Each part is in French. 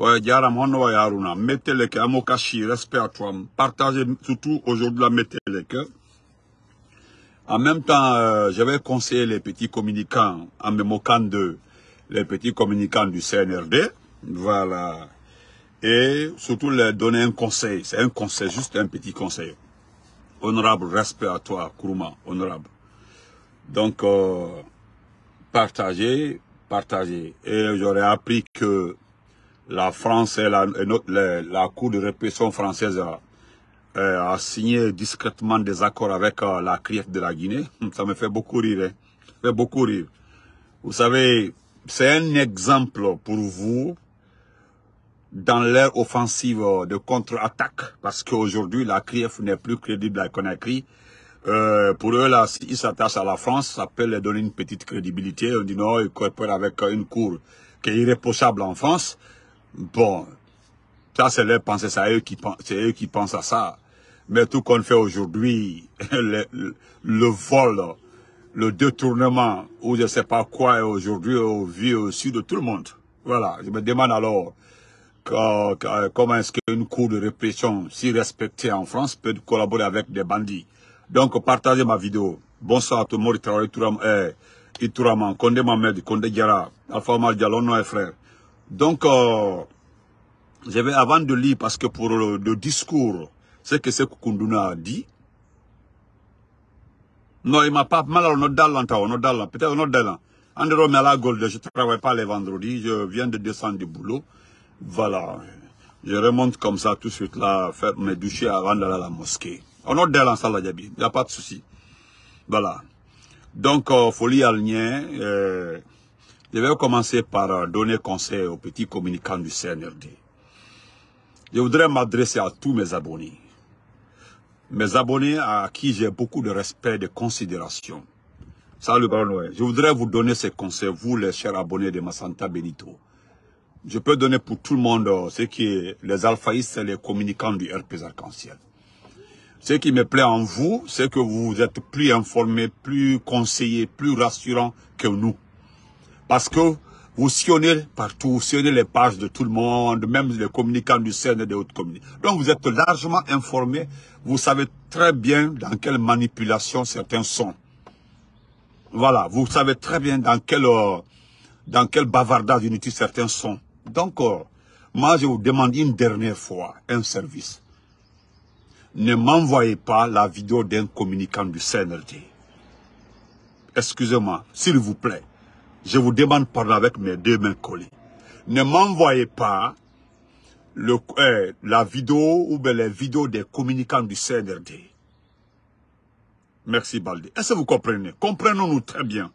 Oui, Diaram, on Yaruna. Mettez-le à Amokashi, respect à toi. Partagez surtout aujourd'hui la mettez-le En même temps, euh, je vais conseiller les petits communicants, en me moquant les petits communicants du CNRD. Voilà. Et surtout leur donner un conseil. C'est un conseil, juste un petit conseil. Honorable, respect à toi, kuruma honorable. Donc, euh, partagez, partagez. Et j'aurais appris que la France et la, Cour de répression française a, euh, signé discrètement des accords avec euh, la CRIEF de la Guinée. Ça me fait beaucoup rire. Hein. beaucoup rire. Vous savez, c'est un exemple pour vous dans l'ère offensive de contre-attaque parce qu'aujourd'hui, la CRIEF n'est plus crédible à Conakry. Euh, pour eux, là, s'ils s'attachent à la France, ça peut leur donner une petite crédibilité. On dit non, ils coopèrent avec une cour qui est irréprochable en France. Bon, ça c'est leur pensée, c'est eux, eux qui pensent à ça. Mais tout qu'on fait aujourd'hui, le, vol, le détournement, ou je ne sais pas quoi, aujourd'hui, au vu au sud de tout le monde. Voilà, je me demande alors comment est-ce qu'une cour de répression, si respectée en France, peut collaborer avec des bandits. Donc, partagez ma vidéo. Bonsoir à tout le monde, Itouraman, euh, travaille Mamed, Kondé Diara, Alpha et frère. Donc, euh, je vais avant de lire, parce que pour le, discours, ce que ce a dit, non, il m'a pas mal, on a on a peut-être on a dalle. Andro la Gold, je travaille pas les vendredis, je viens de descendre du boulot. Voilà. Je remonte comme ça tout de suite là, faire mes douches avant d'aller à la mosquée. On a ça là salle, il n'y a pas de souci. Voilà. Donc, euh, folie alignée, euh, je vais commencer par euh, donner conseil aux petits communicants du CNRD. Je voudrais m'adresser à tous mes abonnés. Mes abonnés à qui j'ai beaucoup de respect et de considération. Salut Noël. Je voudrais vous donner ces conseils, vous les chers abonnés de Massanta Benito. Je peux donner pour tout le monde euh, ce qui est les alphaïstes et les communicants du RP Arc-en-Ciel. Ce qui me plaît en vous, c'est que vous êtes plus informés, plus conseillés, plus rassurants que nous. Parce que vous sionnez partout, vous sionnez les pages de tout le monde, même les communicants du CERN et des autres communes. Donc vous êtes largement informés, vous savez très bien dans quelle manipulation certains sont. Voilà, vous savez très bien dans quel, euh, dans quel bavardage inutile certains sont. Donc, euh, moi je vous demande une dernière fois un service. Ne m'envoyez pas la vidéo d'un communicant du CNRD. Excusez-moi, s'il vous plaît. Je vous demande parler avec mes deux mains collées. Ne m'envoyez pas le, euh, la vidéo ou les vidéos des communicants du CNRD. Merci Baldi. Est-ce que vous comprenez Comprenons-nous très bien.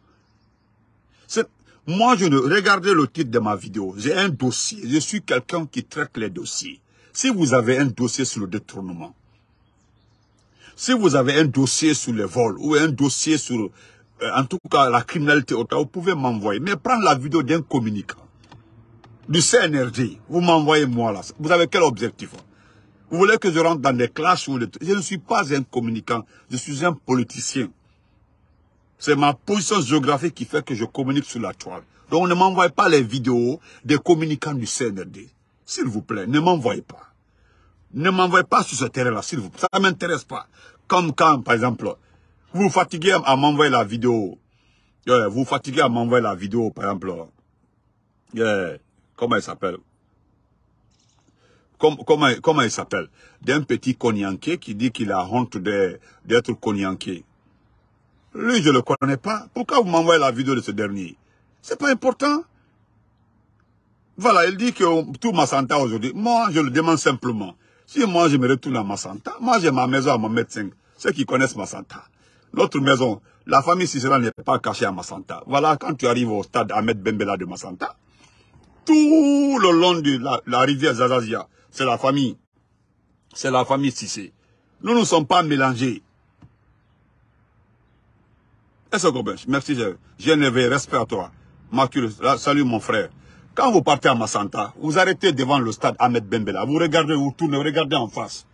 Moi, je ne regardez le titre de ma vidéo. J'ai un dossier. Je suis quelqu'un qui traite les dossiers. Si vous avez un dossier sur le détournement, si vous avez un dossier sur les vol ou un dossier sur euh, en tout cas la criminalité vous pouvez m'envoyer. Mais prendre la vidéo d'un communicant du CNRD, vous m'envoyez moi là. Vous avez quel objectif hein? Vous voulez que je rentre dans des classes Je ne suis pas un communicant, je suis un politicien. C'est ma position géographique qui fait que je communique sur la toile. Donc ne m'envoyez pas les vidéos des communicants du CNRD. S'il vous plaît, ne m'envoyez pas. Ne m'envoyez pas sur ce terrain-là, s'il vous Ça ne m'intéresse pas. Comme quand, par exemple, vous fatiguez à m'envoyer la vidéo. vous fatiguez à m'envoyer la vidéo, par exemple. Comment il s'appelle comment, comment il s'appelle D'un petit cognanqué qui dit qu'il a honte d'être cognanqué. Lui, je ne le connais pas. Pourquoi vous m'envoyez la vidéo de ce dernier C'est pas important. Voilà, il dit que tout Massanta aujourd'hui, moi, je le demande simplement. Si moi, je me retourne à Massanta, moi, j'ai ma maison à mon médecin. Ceux qui connaissent Massanta. Notre maison, la famille Cicéron n'est pas cachée à Massanta. Voilà, quand tu arrives au stade Ahmed Bembela de Massanta, tout le long de la, rivière Zazazia, c'est la famille. C'est la famille Sissé. Nous ne sommes pas mélangés. Merci, Geneve, respect à toi. salut mon frère. Quand vous partez à Massanta, vous arrêtez devant le stade Ahmed Bembela. Vous regardez, vous tournez, vous regardez en face.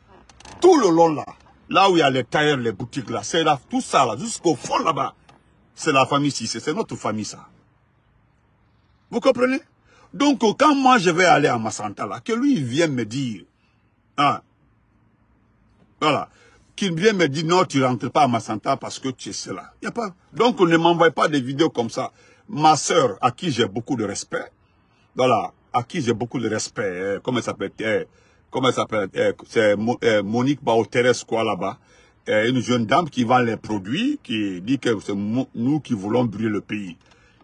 Tout le long là, Là où il y a les tailleurs, les boutiques, là, c'est là, tout ça, là, jusqu'au fond, là-bas. C'est la famille ici, c'est notre famille, ça. Vous comprenez Donc, quand moi, je vais aller à Massanta, là, que lui, il vient me dire, ah voilà, qu'il vient me dire, non, tu rentres pas à Massanta parce que tu es cela. Y a pas... Donc, ne m'envoie pas des vidéos comme ça. Ma soeur, à qui j'ai beaucoup de respect, voilà, à qui j'ai beaucoup de respect, hein, comment ça peut être comment elle s'appelle euh, C'est euh, Monique Bauteres quoi là-bas. Euh, une jeune dame qui vend les produits, qui dit que c'est nous qui voulons brûler le pays.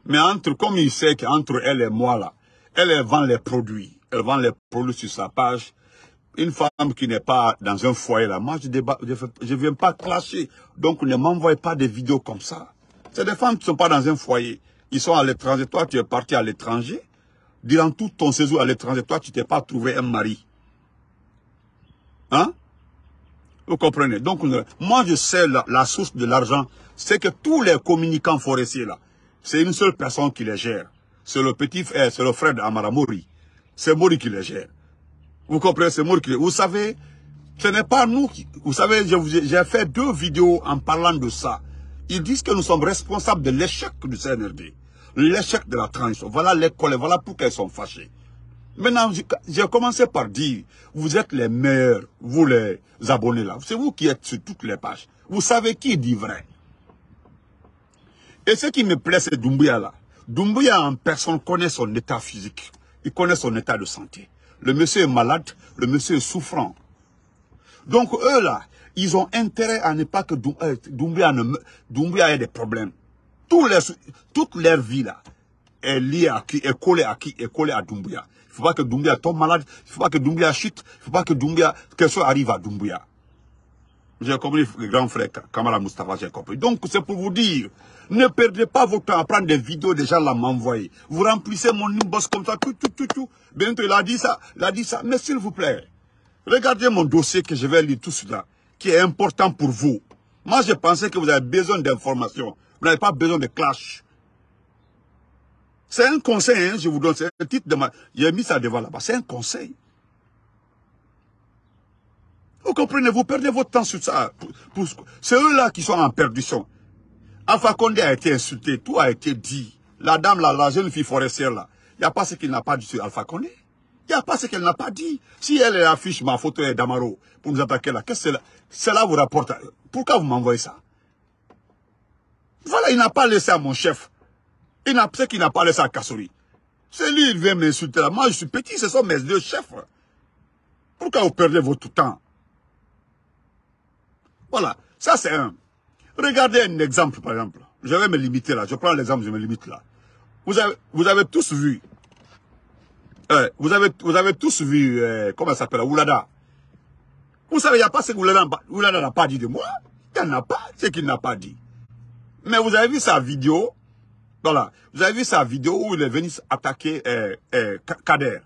Mais entre, comme il sait qu'entre elle et moi là, elle, vend les produits. Elle vend les produits sur sa page une femme qui n'est pas dans un foyer là, moi je ne viens pas clasher. Donc ne m'envoie pas des vidéos comme ça. C'est des femmes qui ne sont pas dans un foyer. Ils sont à l'étranger. Toi, tu es parti à l'étranger. Durant tout ton séjour à l'étranger, toi, tu t'es pas trouvé un mari. Hein Vous comprenez Donc, moi, je sais la, source de l'argent. C'est que tous les communicants forestiers, là, c'est une seule personne qui les gère. C'est le petit frère, eh, c'est le frère d'Amara Mori. C'est Mori qui les gère. Vous comprenez C'est Mori qui les... Vous savez, ce n'est pas nous qui... Vous savez, j'ai fait deux vidéos en parlant de ça. Ils disent que nous sommes responsables de l'échec du CNRD. L'échec de la transition. Voilà les collègues, voilà pourquoi ils sont fâchés. Maintenant, j'ai commencé par dire, vous êtes les meilleurs, vous les abonnés là. C'est vous qui êtes sur toutes les pages. Vous savez qui dit vrai. Et ce qui me plaît, c'est Doumbouya là. Doumbouya en personne connaît son état physique. Il connaît son état de santé. Le monsieur est malade, le monsieur est souffrant. Donc eux là, ils ont intérêt à ne pas que euh, Doumbouya, ait des problèmes. toute leur vie là est liée à qui, est collée à qui, est collée à Doumbouya faut pas que Doumbia tombe malade, il faut pas que Doumbia chute, il faut pas que Doumbia, quelque chose arrive à Doumbia. J'ai compris, grand frère Kamala Mustafa, j'ai compris. Donc, c'est pour vous dire, ne perdez pas votre temps à prendre des vidéos des gens là m'envoyer. Vous remplissez mon inbox comme ça, tout, tout, tout, tout. Bientôt, il a dit ça, il a dit ça. Mais s'il vous plaît, regardez mon dossier que je vais lire tout cela, qui est important pour vous. Moi, je pensais que vous avez besoin d'informations. Vous n'avez pas besoin de clash. C'est un conseil, hein, je vous donne, c'est titre de ma... J'ai mis ça devant là-bas, c'est un conseil. Vous comprenez, vous perdez votre temps sur ça. C'est eux-là qui sont en perdition. Alpha Condé a été insulté, tout a été dit. La dame, là, la jeune fille forestière, là, il n'y a pas ce qu'il n'a pas dit sur Alpha Condé. Il n'y a pas ce qu'elle n'a pas dit. Si elle affiche ma photo et Damaro pour nous attaquer là, qu'est-ce que cela vous rapporte Pourquoi vous m'envoyez ça Voilà, il n'a pas laissé à mon chef il n'a pas qu'il n'a pas laissé à Kassori. C'est lui qui vient m'insulter là. Moi, je suis petit, ce sont mes deux chefs. Pourquoi vous perdez votre temps Voilà, ça c'est un. Regardez un exemple, par exemple. Je vais me limiter là. Je prends l'exemple, je me limite là. Vous avez, vous avez tous vu. Euh, vous, avez, vous avez tous vu, euh, comment ça s'appelle, Oulada. Vous savez, il n'y a pas ce que Oulada n'a pas dit de moi. Il n'y en a pas, ce qu'il n'a pas dit. Mais vous avez vu sa vidéo voilà. Vous avez vu sa vidéo où il est venu attaquer euh, euh, Kader.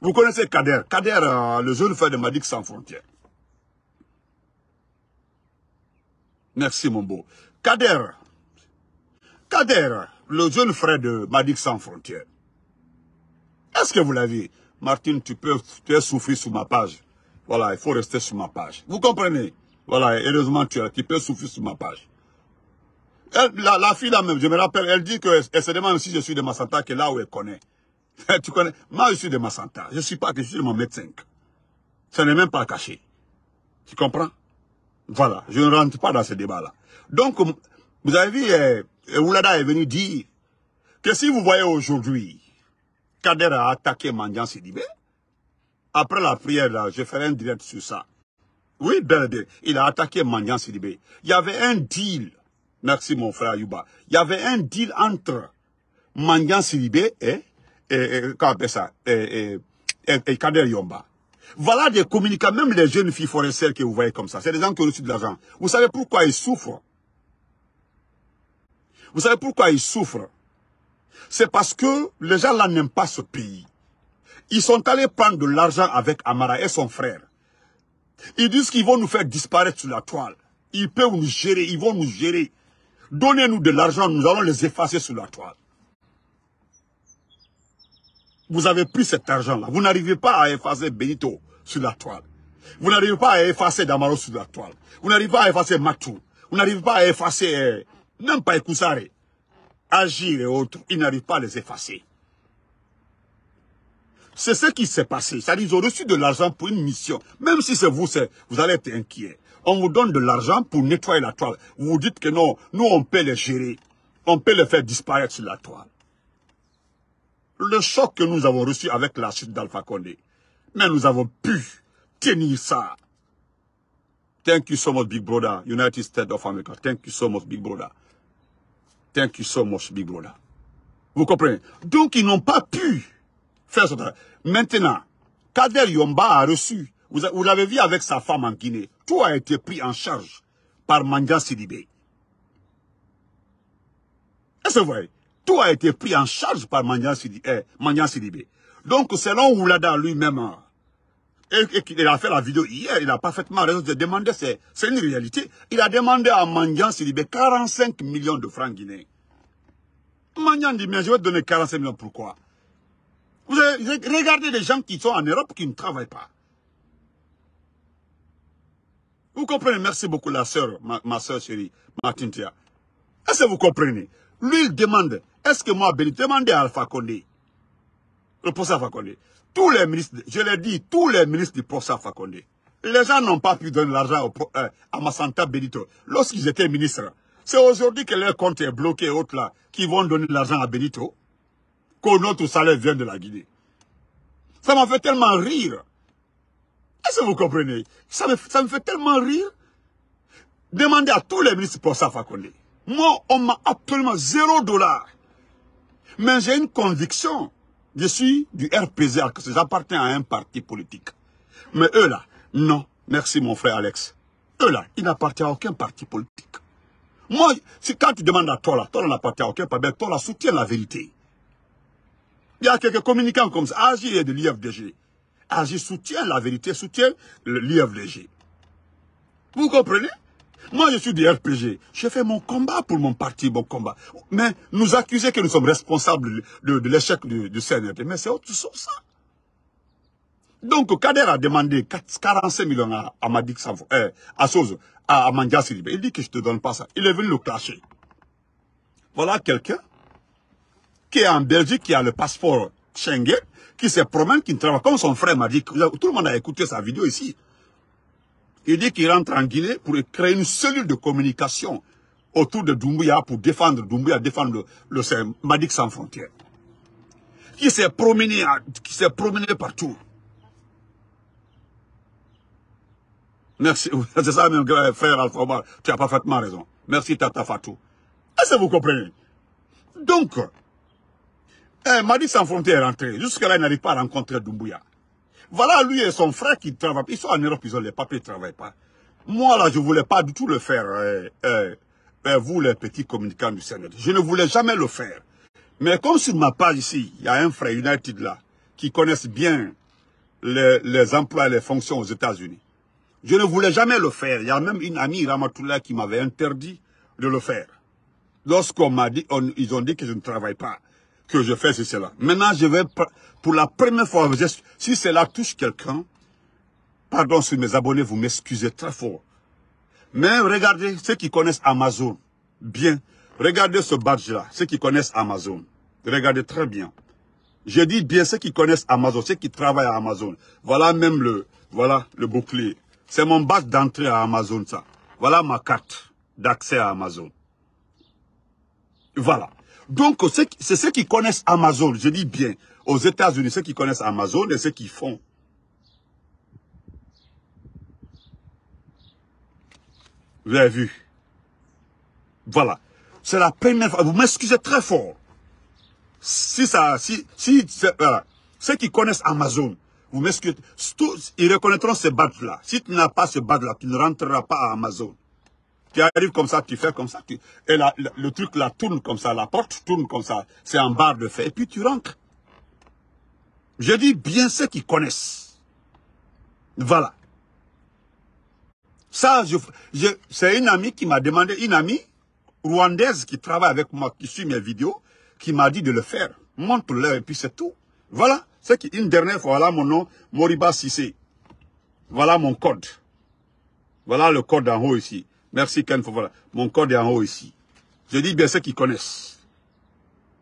Vous connaissez Kader. Kader, euh, le jeune frère de Madik sans frontières. Merci, mon beau. Kader. Kader, le jeune frère de Madik sans frontières. Est-ce que vous l'avez Martine, tu peux, souffrir sur ma page. Voilà, il faut rester sur ma page. Vous comprenez Voilà, heureusement, tu, tu peux souffrir sur ma page la, fille là même, je me rappelle, elle dit que elle se demande si je suis de Massanta, que là où elle connaît. tu connais Moi, je suis de Massanta. Je ne suis pas que je suis mon médecin. Ce n'est même pas caché. Tu comprends Voilà, je ne rentre pas dans ce débat-là. Donc, vous avez vu, eh, eh, Oulada est venu dire que si vous voyez aujourd'hui, Kader a attaqué Mandian Sidibé, après la prière, là, je ferai un direct sur ça. Oui, il a attaqué Mandian Sidibé. Il y avait un deal Merci mon frère Yuba. Il y avait un deal entre Mangan Siribé et, Kader Yomba. Voilà des communicants, même les jeunes filles forestières que vous voyez comme ça. C'est des gens qui ont reçu de l'argent. Vous savez pourquoi ils souffrent Vous savez pourquoi ils souffrent C'est parce que les gens là n'aiment pas ce pays. Ils sont allés prendre de l'argent avec Amara et son frère. Ils disent qu'ils vont nous faire disparaître sur la toile. Ils peuvent nous gérer, ils vont nous gérer. Donnez-nous de l'argent, nous allons les effacer sur la toile. Vous avez pris cet argent-là. Vous n'arrivez pas à effacer Benito sur la toile. Vous n'arrivez pas à effacer Damaro sur la toile. Vous n'arrivez pas à effacer Matou. Vous n'arrivez pas à effacer, euh, même pas Agir et autres, ils n'arrivent pas à les effacer. C'est ce qui s'est passé. C'est-à-dire, ils ont reçu de l'argent pour une mission. Même si c'est vous, vous allez être inquiet on vous donne de l'argent pour nettoyer la toile. Vous dites que non, nous on peut les gérer. On peut les faire disparaître sur la toile. Le choc que nous avons reçu avec la chute d'Alpha Condé. Mais nous avons pu tenir ça. Thank you so much, Big Brother, United States of America. Thank you so much, Big Brother. Thank you so much, Big Brother. Vous comprenez Donc, ils n'ont pas pu faire ça. Maintenant, Kader Yomba a reçu vous, l'avez vu avec sa femme en Guinée. Tout a été pris en charge par Manja Sidibé. Et c'est vrai Tout a été pris en charge par eh, Manja Sidibé. Donc, selon Oulada lui-même, hein, et, qu'il a fait la vidéo hier, il a parfaitement raison de demander, c'est une réalité. Il a demandé à Mangan Sidibé 45 millions de francs guinéens. Mangan dit, mais je vais te donner 45 millions, pourquoi Vous avez, regardez les gens qui sont en Europe qui ne travaillent pas. Vous comprenez Merci beaucoup, la sœur, ma, soeur sœur chérie, Martintia. Est-ce que vous comprenez Lui, il demande, est-ce que moi, Béni, demandez à Alpha Condé, le procès Alpha Condé, tous les ministres, je l'ai dit, tous les ministres du procès Alpha Condé, les gens n'ont pas pu donner l'argent euh, à Massanta Benito lorsqu'ils étaient ministres. C'est aujourd'hui que leur compte est bloqué et autres là, qui vont donner l'argent à Benito, que notre salaire vient de la Guinée. Ça m'a fait tellement rire. Est-ce que vous comprenez ça me, fait tellement rire. Demandez à tous les ministres pour ça, Fakonde. Moi, on m'a absolument zéro dollar. Mais j'ai une conviction. Je suis du RPZ, que j'appartiens à un parti politique. Mais eux là, non. Merci mon frère Alex. Eux là, ils n'appartiennent à aucun parti politique. Moi, quand tu demandes à toi là, toi n'appartient à aucun parti, toi là soutiens la vérité. Il y a quelques communicants comme ça, AJ ah, et de l'IFDG je soutiens la vérité, soutient l'IFDG. Vous comprenez Moi, je suis du RPG. Je fais mon combat pour mon parti, mon combat. Mais nous accuser que nous sommes responsables de, l'échec du, du, mais c'est autre chose, ça. Donc, Kader a demandé 45 millions à, Madik euh, à Sozo, à, Il dit que je ne te donne pas ça. Il est venu le cacher Voilà quelqu'un qui est en Belgique, qui a le passeport Tchengue, qui se promène, qui ne travaille comme son frère m'a dit. Tout le monde a écouté sa vidéo ici. Il dit qu'il rentre en Guinée pour créer une cellule de communication autour de Doumbouya pour défendre Doumbouya, défendre le, le sans frontières. Qui s'est promené, qui s'est promené partout. Merci. C'est ça, même frère Alpha Tu as parfaitement raison. Merci, Tata Fatou. Est-ce que vous comprenez? Donc, eh, Madi sans est rentré. Jusque-là, il n'arrive pas à rencontrer Doumbouya. Voilà, lui et son frère qui travaillent. Ils sont en Europe, ils ont les papiers, ils ne travaillent pas. Moi, là, je ne voulais pas du tout le faire. Eh, eh, eh, vous, les petits communicants du Sénat. Je ne voulais jamais le faire. Mais comme sur ma page ici, il y a un frère United là, qui connaissent bien les, emplois et les fonctions aux États-Unis. Je ne voulais jamais le faire. Il y a même une amie, Ramatoula, qui m'avait interdit de le faire. Lorsqu'on m'a dit, ils ont dit que je ne travaille pas que je fais, c'est cela. Maintenant, je vais, pour la première fois, si cela touche quelqu'un, pardon sur mes abonnés, vous m'excusez très fort. Mais regardez, ceux qui connaissent Amazon, bien, regardez ce badge-là, ceux qui connaissent Amazon. Regardez très bien. Je dis bien ceux qui connaissent Amazon, ceux qui travaillent à Amazon. Voilà même le, voilà le bouclier. C'est mon badge d'entrée à Amazon, ça. Voilà ma carte d'accès à Amazon. Voilà. Donc, c'est ceux qui connaissent Amazon, je dis bien, aux États-Unis, ceux qui connaissent Amazon et ceux qui font. Vous avez vu Voilà. C'est la première fois. Vous m'excusez très fort. Si ça, si, si, Ceux qui connaissent Amazon, vous m'excusez. Ils reconnaîtront ce badge-là. Si tu n'as pas ce badge-là, tu ne rentreras pas à Amazon. Tu arrives comme ça, tu fais comme ça. Tu... Et la, le truc là tourne comme ça, la porte tourne comme ça. C'est en barre de fer. Et puis tu rentres. Je dis bien ceux qui connaissent. Voilà. Ça, je, je c'est une amie qui m'a demandé, une amie rwandaise qui travaille avec moi, qui suit mes vidéos, qui m'a dit de le faire. Montre-le et puis c'est tout. Voilà. C'est une dernière fois, voilà mon nom, Moriba Sissé. Voilà mon code. Voilà le code en haut ici. Merci Ken voilà. Mon corps est en haut ici. Je dis bien ceux qui connaissent.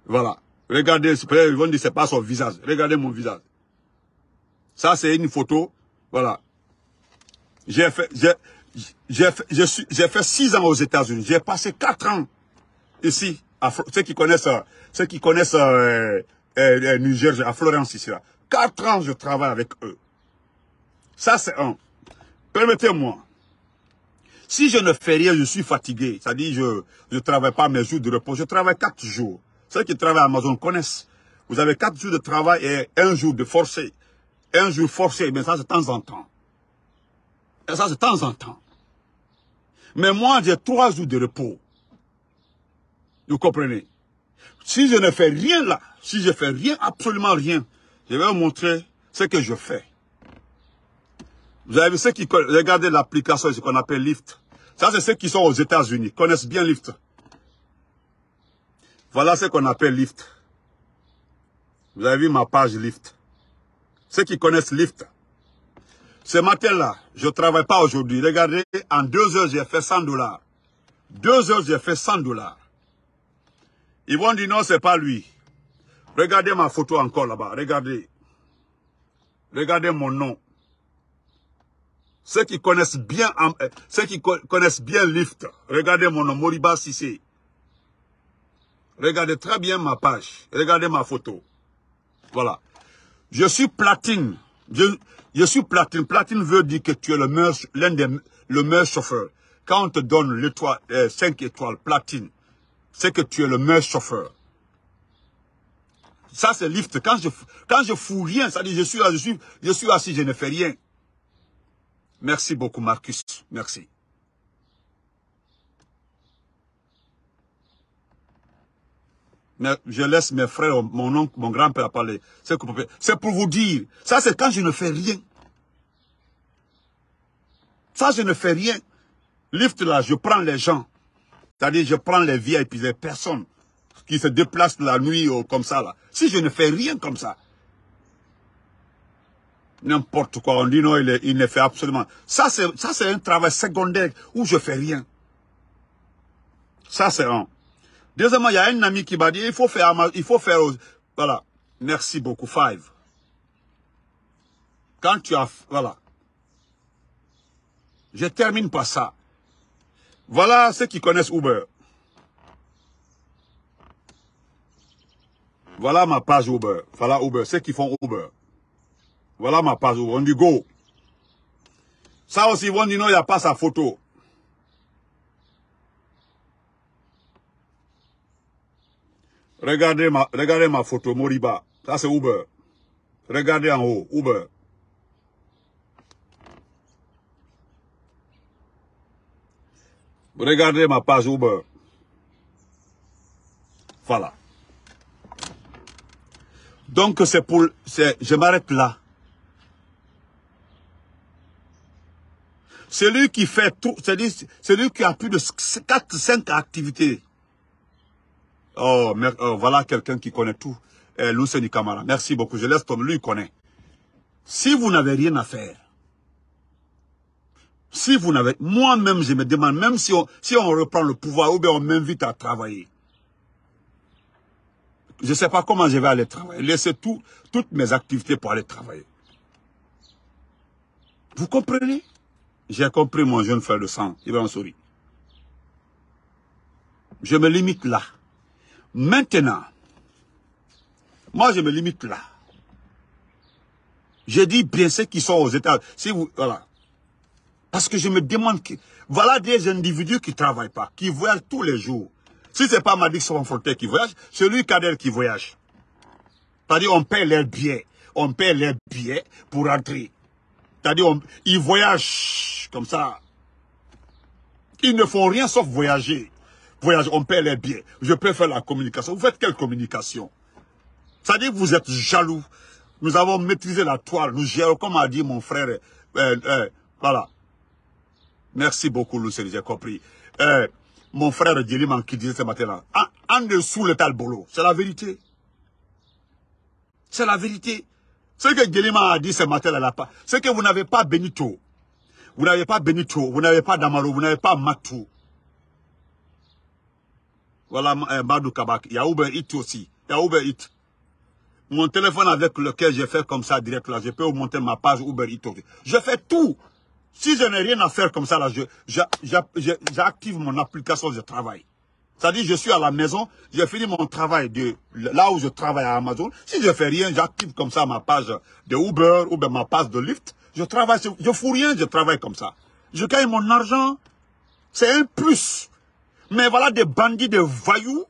Voilà. Regardez, ils vont dire c'est pas son visage. Regardez mon visage. Ça, c'est une photo. Voilà. J'ai fait, j'ai, fait, fait six ans aux États-Unis. J'ai passé quatre ans ici. À, ceux qui connaissent, ceux qui connaissent euh, euh, euh à Florence ici là. Quatre ans, je travaille avec eux. Ça, c'est un. Permettez-moi. Si je ne fais rien, je suis fatigué. C'est-à-dire, je ne travaille pas mes jours de repos. Je travaille quatre jours. Ceux qui travaillent à Amazon connaissent. Vous avez quatre jours de travail et un jour de forcé. Un jour forcé, mais ça, c'est de temps en temps. Et ça, c'est de temps en temps. Mais moi, j'ai trois jours de repos. Vous comprenez Si je ne fais rien là, si je fais rien, absolument rien, je vais vous montrer ce que je fais. Vous avez vu ceux qui regardez l'application, ce qu'on appelle Lyft. Ça, c'est ceux qui sont aux États-Unis, connaissent bien Lyft. Voilà ce qu'on appelle Lyft. Vous avez vu ma page Lyft. Ceux qui connaissent Lyft. Ce matin-là, je ne travaille pas aujourd'hui. Regardez, en deux heures, j'ai fait 100 dollars. Deux heures, j'ai fait 100 dollars. Ils vont dire non, c'est pas lui. Regardez ma photo encore là-bas. Regardez. Regardez mon nom. Ceux qui connaissent bien, euh, ceux qui connaissent bien Lyft, regardez mon nom, Moriba Sissé. Regardez très bien ma page. Regardez ma photo. Voilà. Je suis platine. Je, suis platine. Platine veut dire que tu es le meilleur, l'un des, le meilleur chauffeur. Quand on te donne l'étoile, 5 euh, étoiles platine, c'est que tu es le meilleur chauffeur. Ça, c'est lift. Quand je, quand je fous rien, ça dit je suis je suis assis, je ne fais rien. Merci beaucoup, Marcus. Merci. je laisse mes frères, mon oncle, mon grand-père parler. C'est pour vous dire. Ça, c'est quand je ne fais rien. Ça, je ne fais rien. Lift là, je prends les gens. C'est-à-dire, je prends les vieilles et puis les personnes qui se déplacent la nuit ou oh, comme ça là. Si je ne fais rien comme ça, n'importe quoi. On dit non, il, ne fait absolument. Ça, c'est un travail secondaire où je fais rien. Ça, c'est un. Deuxièmement, il y a un ami qui m'a dit, il faut faire, il faut faire, voilà. Merci beaucoup, Five. Quand tu as, voilà. Je termine par ça. Voilà ceux qui connaissent Uber. Voilà ma page Uber. Voilà Uber, ceux qui font Uber. Voilà ma page on dit Go. Ça aussi, dit non, il n'y a pas sa photo. Regardez ma, regardez ma photo, Moriba. Ça, c'est Uber. Regardez en haut, Uber. Regardez ma page Uber. Voilà. Donc, c'est pour... Je m'arrête là. Celui qui fait tout, c'est-à-dire celui qui a plus de 4-5 activités. Oh, oh, voilà quelqu'un qui connaît tout. Eh, Kamara, merci beaucoup. Je laisse tomber, lui il connaît. Si vous n'avez rien à faire, si vous n'avez... Moi-même, je me demande, même si on, si on reprend le pouvoir, ou bien on m'invite à travailler. Je ne sais pas comment je vais aller travailler. Laissez tout, toutes mes activités pour aller travailler. Vous comprenez j'ai compris mon jeune frère de sang, Il va en sourire. Je me limite là. Maintenant, moi je me limite là. Je dis bien ceux qui sont aux États. Si vous, voilà. Parce que je me demande voilà des individus qui ne travaillent pas, qui voyagent tous les jours. Si ce n'est pas Madix Frontier qui voyage, c'est lui Kader qui voyage. C'est-à-dire, on paie les billets. On paie les billets pour entrer. C'est-à-dire, ils voyagent comme ça. Ils ne font rien sauf voyager. Voyager, on perd les biens. Je peux faire la communication. Vous faites quelle communication C'est-à-dire, vous êtes jaloux. Nous avons maîtrisé la toile. Nous gérons, comme a dit mon frère. Euh, euh, voilà. Merci beaucoup, Lucien, j'ai compris. Euh, mon frère Diliman qui disait ce matin-là, en, en, dessous le talbolo, c'est la vérité. C'est la vérité. Ce que Guélima a dit ce matin la que vous n'avez pas Benito, vous n'avez pas Benito, vous n'avez pas Damaro, vous n'avez pas Matou. Voilà eh, Kabak, il y a Uber Eats aussi, il y a Uber It. Mon téléphone avec lequel j'ai fait comme ça direct là, je peux monter ma page Uber Eats. Je fais tout. Si je n'ai rien à faire comme ça là, j'active je, mon application, je travaille. C'est-à-dire, je suis à la maison, j'ai fini mon travail de là où je travaille à Amazon. Si je fais rien, j'active comme ça ma page de Uber ou ma page de Lyft. Je travaille, je fous rien, je travaille comme ça. Je gagne mon argent, c'est un plus. Mais voilà des bandits, de vaillous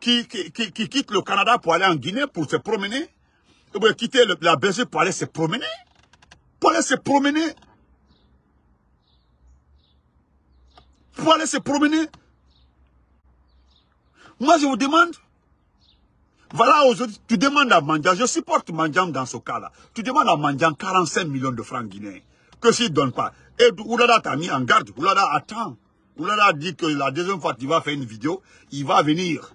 qui, qui, quittent le Canada pour aller en Guinée, pour se promener. pour quitter la Belgique pour aller se promener. Pour aller se promener. Pour aller se promener. Moi, je vous demande, voilà aujourd'hui, tu demandes à Mandjam, je supporte Mandjam dans ce cas-là, tu demandes à Mandjang 45 millions de francs guinéens, que s'il ne donne pas, et Oulada t'a mis en garde, Oulada attend, Oulada dit que la deuxième fois tu vas faire une vidéo, il va venir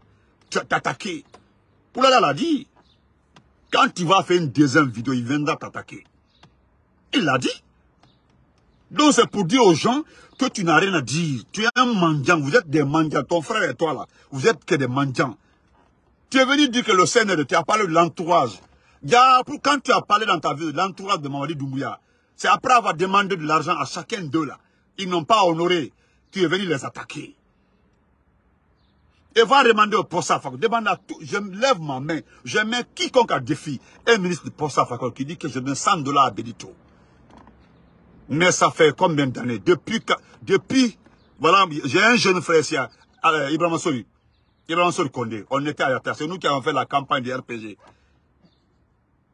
t'attaquer. Oulada l'a dit, quand tu vas faire une deuxième vidéo, il viendra t'attaquer. Il l'a dit. Donc c'est pour dire aux gens que tu n'as rien à dire. Tu es un mendiant. Vous êtes des mendiants. Ton frère et toi là, vous êtes que des mendiants. Tu es venu dire que le Seigneur, tu as parlé de l'entourage. quand tu as parlé dans ta vie de l'entourage de Mamadi Doumbouya, c'est après avoir demandé de l'argent à chacun d'eux là. Ils n'ont pas honoré. Tu es venu les attaquer. Et va demander au Possafakor. Demande à tout. Je lève ma main. Je mets quiconque à défi. Un ministre de Fakol qui dit que je donne 100 dollars à Benito. Mais ça fait combien d'années Depuis, depuis, voilà, j'ai un jeune frère ici, Ibrahim euh, Soli. Ibrahim Soli Kondé On était à Yata. C'est nous qui avons fait la campagne du RPG.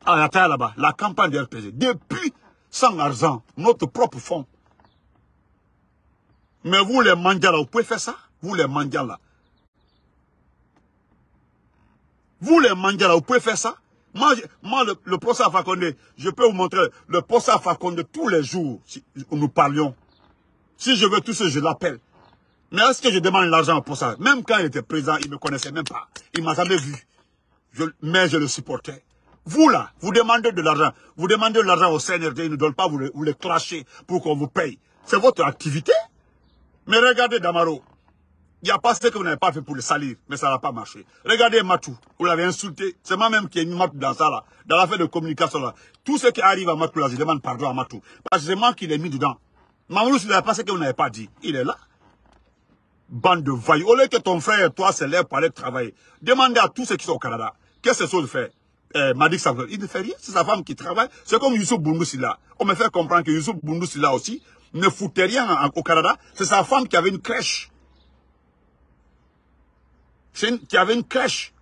À Yata, là-bas. La campagne du RPG. Depuis, sans argent, notre propre fonds. Mais vous, les mandiala vous pouvez faire ça Vous, les mandiala là. Vous, les mandiala vous pouvez faire ça moi, le, procès à Fakonde, je peux vous montrer le procès à Fakonde tous les jours, où nous parlions. Si je veux tout ce, je l'appelle. Mais est-ce que je demande l'argent au ça Même quand il était présent, il ne me connaissait même pas. Il m'a jamais vu. mais je le supportais. Vous là, vous demandez de l'argent. Vous demandez de l'argent au CNRD, ils ne donne pas, vous le, vous pour qu'on vous paye. C'est votre activité. Mais regardez Damaro. Il n'y a pas ce que vous n'avez pas fait pour le salir, mais ça n'a pas marché. Regardez Matou, vous l'avez insulté. C'est moi-même qui ai mis Matou dans ça, là, dans l'affaire de communication, là. Tout ce qui arrive à Matou, là, je demande pardon à Matou. Parce que c'est moi qui l'ai mis dedans. Mamoulou, il a pas ce que vous n'avez pas dit. Il est là. Bande de vaillants. Au lieu que ton frère et toi c'est l'air pour aller travailler, demandez à tous ceux qui sont au Canada. Qu'est-ce que c'est de faire il ne fait rien. C'est sa femme qui travaille. C'est comme Youssouf là. On me fait comprendre que Youssouf là aussi ne foutait rien au Canada. C'est sa femme qui avait une crèche qui avait une crèche.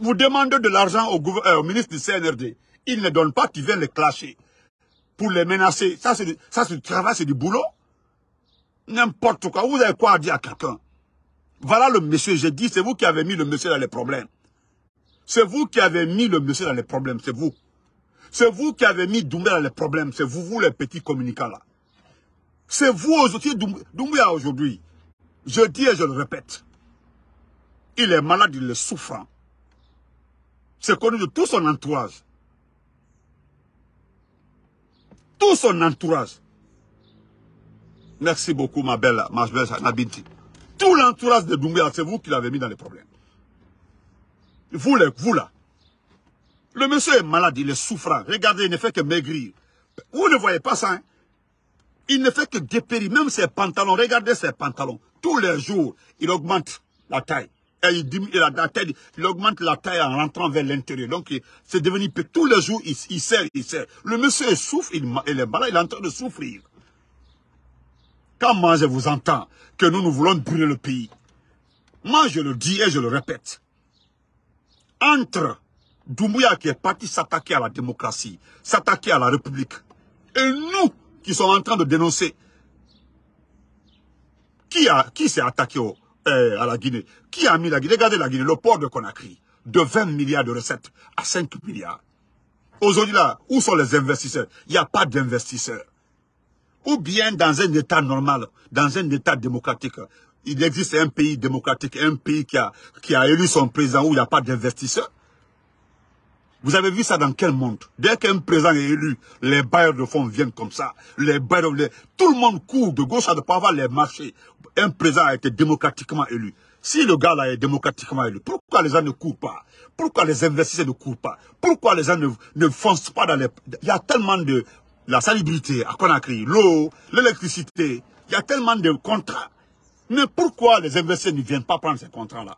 Vous demandez de l'argent au, euh, ministre du CNRD. Il ne donne pas, tu viens les clasher. Pour les menacer. Ça, c'est du travail, c'est du boulot. N'importe quoi. Vous avez quoi à dire à quelqu'un Voilà le monsieur, j'ai dit, c'est vous qui avez mis le monsieur dans les problèmes. C'est vous qui avez mis le monsieur dans les problèmes, c'est vous. C'est vous qui avez mis Doumbé dans les problèmes, c'est vous, vous les petits communicants là. C'est vous aussi, Doumbé aujourd'hui. Je dis et je le répète. Il est malade, il est souffrant. C'est connu de tout son entourage. Tout son entourage. Merci beaucoup, ma belle, ma belle Nabinti. Tout l'entourage de Doumbia, c'est vous qui l'avez mis dans les problèmes. Vous, vous là. Le monsieur est malade, il est souffrant. Regardez, il ne fait que maigrir. Vous ne voyez pas ça, hein? Il ne fait que dépérir, même ses pantalons. Regardez ses pantalons. Tous les jours, il augmente la taille il, augmente la taille en rentrant vers l'intérieur. Donc, c'est devenu... Tous les jours, il, sert, il sert. Le monsieur, souffre, il, est malade, il est en train de souffrir. Quand moi, je vous entends que nous, nous voulons brûler le pays, moi, je le dis et je le répète. Entre Doumbouya qui est parti s'attaquer à la démocratie, s'attaquer à la République, et nous qui sommes en train de dénoncer, qui, qui s'est attaqué au, à la Guinée. Qui a mis la Guinée Regardez la Guinée, le port de Conakry, de 20 milliards de recettes à 5 milliards. Aujourd'hui là, où sont les investisseurs Il n'y a pas d'investisseurs. Ou bien dans un État normal, dans un État démocratique, il existe un pays démocratique, un pays qui a, qui a élu son président où il n'y a pas d'investisseurs. Vous avez vu ça dans quel monde Dès qu'un président est élu, les bailleurs de fonds viennent comme ça. Les Tout le monde court de gauche à droite pas avoir les marchés. Un président a été démocratiquement élu. Si le gars-là est démocratiquement élu, pourquoi les gens ne courent pas Pourquoi les investisseurs ne courent pas Pourquoi les gens ne, ne foncent pas dans les... Il y a tellement de... La salubrité à Conakry, l'eau, l'électricité, il y a tellement de contrats. Mais pourquoi les investisseurs ne viennent pas prendre ces contrats-là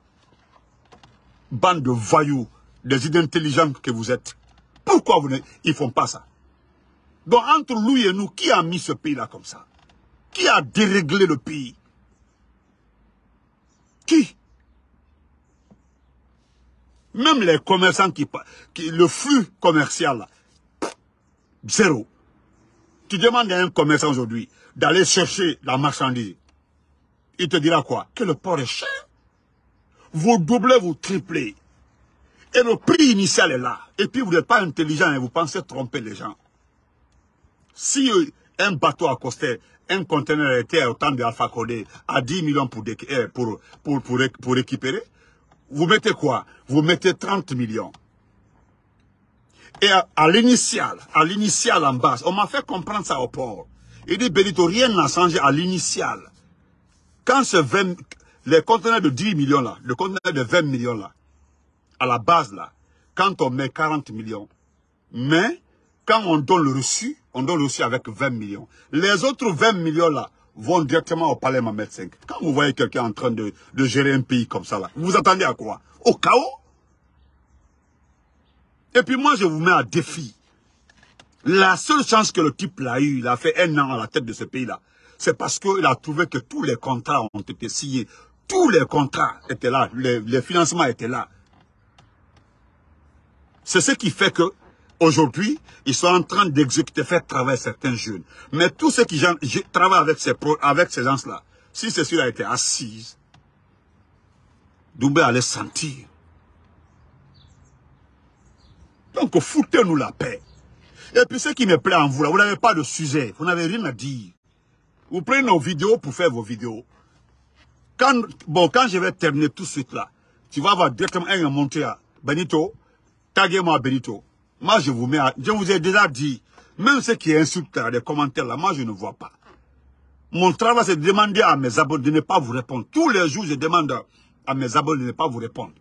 Bande de voyous des idées intelligents que vous êtes, pourquoi vous ne, ils font pas ça Donc entre lui et nous, qui a mis ce pays-là comme ça Qui a déréglé le pays Qui Même les commerçants qui, le flux commercial, zéro. Tu demandes à un commerçant aujourd'hui d'aller chercher la marchandise. Il te dira quoi Que le port est cher. Vous doublez, vous triplez. Et le prix initial est là. Et puis vous n'êtes pas intelligent et hein, vous pensez tromper les gens. Si euh, un bateau accostait un conteneur était au temps Alpha Codé, à 10 millions eh, pour, pour, pour, pour, récupérer, vous mettez quoi Vous mettez 30 millions. Et à, l'initial, à l'initial en bas, on m'a fait comprendre ça au port. Il dit, Benito, rien n'a changé à l'initial. Quand ce 20, les conteneurs de 10 millions là, le conteneur de 20 millions là, à la base là, quand on met 40 millions, mais quand on donne le reçu, on donne le reçu avec 20 millions. Les autres 20 millions là vont directement au palais Mamed 5. Quand vous voyez quelqu'un en train de, gérer un pays comme ça là, vous vous attendez à quoi Au chaos Et puis moi je vous mets à défi. La seule chance que le type l'a eu, il a fait un an à la tête de ce pays là, c'est parce qu'il a trouvé que tous les contrats ont été signés. Tous les contrats étaient là, les financements étaient là. C'est ce qui fait que Aujourd'hui, ils sont en train d'exécuter, faire travailler certains jeunes. Mais tous ceux qui travaillent avec ces, gens-là, si ceci là été assis, Doumbé allait sentir. Donc, foutez-nous la paix. Et puis, ce qui me plaît en vous, là, vous n'avez pas de sujet, vous n'avez rien à dire. Vous prenez nos vidéos pour faire vos vidéos. Quand, bon, quand je vais terminer tout de suite là, tu vas avoir directement un monté à Benito, Taguez-moi Benito. Moi, je vous mets Je vous ai déjà dit, même ceux qui insultent les commentaires là, moi, je ne vois pas. Mon travail, c'est de demander à mes abonnés de ne pas vous répondre. Tous les jours, je demande à mes abonnés de ne pas vous répondre.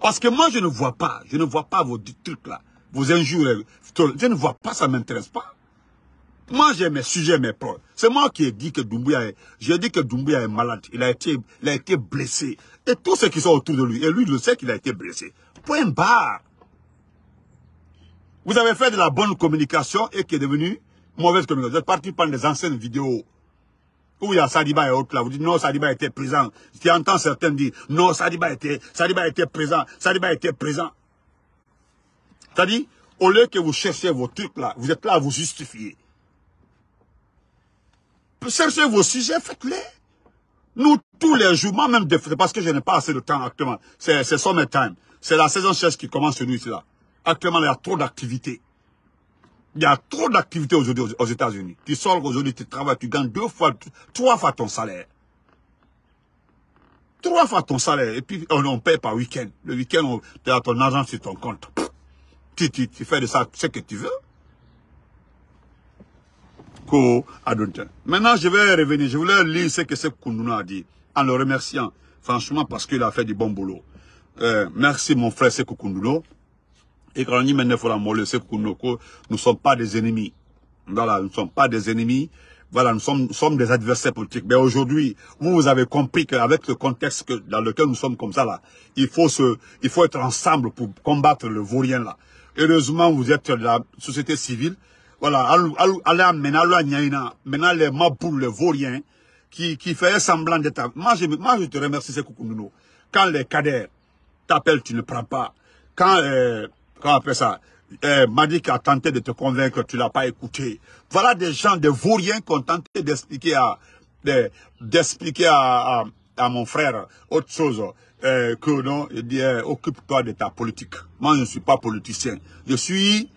Parce que moi, je ne vois pas. Je ne vois pas vos trucs là. Vos injures. Je ne vois pas, ça ne m'intéresse pas. Moi, j'ai mes sujets, mes preuves. C'est moi qui ai dit que Doumbouya est, j'ai dit que est malade. Il a été, il a été blessé. Et tous ceux qui sont autour de lui, et lui, je sais qu'il a été blessé. Point barre. Vous avez fait de la bonne communication et qui est devenue mauvaise communication. Vous êtes parti prendre des anciennes vidéos où il y a Sadiba et autres là. Vous dites non, Sadiba était présent. Tu entends certains dire non, Sadiba était, Sadiba était présent, Sadiba était présent. C'est-à-dire, au lieu que vous cherchiez vos trucs là, vous êtes là à vous justifier. Cherchez vos sujets, faites-les. Nous, tous les jours, moi-même, parce que je n'ai pas assez de temps actuellement, c'est summer time. C'est la saison sèche qui commence ce nuit là. Actuellement, il y a trop d'activités. Il y a trop d'activités aujourd'hui aux États-Unis. Tu sors aujourd'hui, tu travailles, tu gagnes deux fois, trois fois ton salaire. Trois fois ton salaire. Et puis, on, paie paye par week-end. Le week-end, tu as ton argent sur ton compte. Tu, fais de ça ce que tu veux. Maintenant, je vais revenir. Je voulais lire ce que ce a dit en le remerciant, franchement, parce qu'il a fait du bon boulot. Euh, merci mon frère Sekou Et quand on dit maintenant, faut nous ne sommes pas des ennemis. Voilà, nous ne sommes pas des ennemis. Voilà, nous sommes, sommes des adversaires politiques. Mais aujourd'hui, vous, vous avez compris qu'avec le contexte que, dans lequel nous sommes comme ça, là, il faut se, il faut être ensemble pour combattre le vaurien, là. Heureusement, vous êtes de la société civile. Voilà, maintenant, maintenant, les maboules, les vauriens, qui, qui semblant d'être, moi, je, te remercie, Sekou Quand les cadets, t'appelles, tu ne prends pas. Quand, euh, quand on appelle ça, euh, qui a tenté de te convaincre, tu ne l'as pas écouté. Voilà des gens, des vauriens qui ont tenté d'expliquer à, d'expliquer à, à, mon frère autre chose. Euh, que non, il dit, euh, occupe-toi de ta politique. Moi, je ne suis pas politicien. Je suis